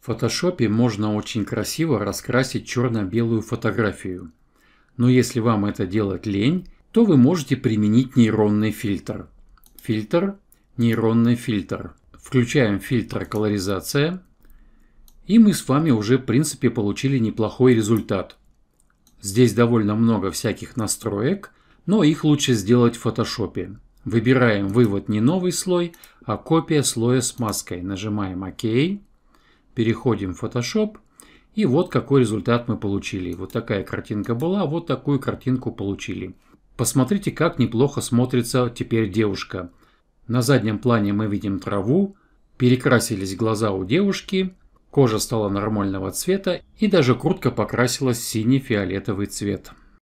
В фотошопе можно очень красиво раскрасить черно-белую фотографию. Но если вам это делать лень, то вы можете применить нейронный фильтр. Фильтр, нейронный фильтр. Включаем фильтр «Колоризация». И мы с вами уже в принципе получили неплохой результат. Здесь довольно много всяких настроек, но их лучше сделать в фотошопе. Выбираем вывод не новый слой, а копия слоя с маской. Нажимаем «Ок». Переходим в Photoshop. И вот какой результат мы получили. Вот такая картинка была, вот такую картинку получили. Посмотрите, как неплохо смотрится теперь девушка. На заднем плане мы видим траву, перекрасились глаза у девушки, кожа стала нормального цвета и даже куртка покрасилась в синий-фиолетовый цвет.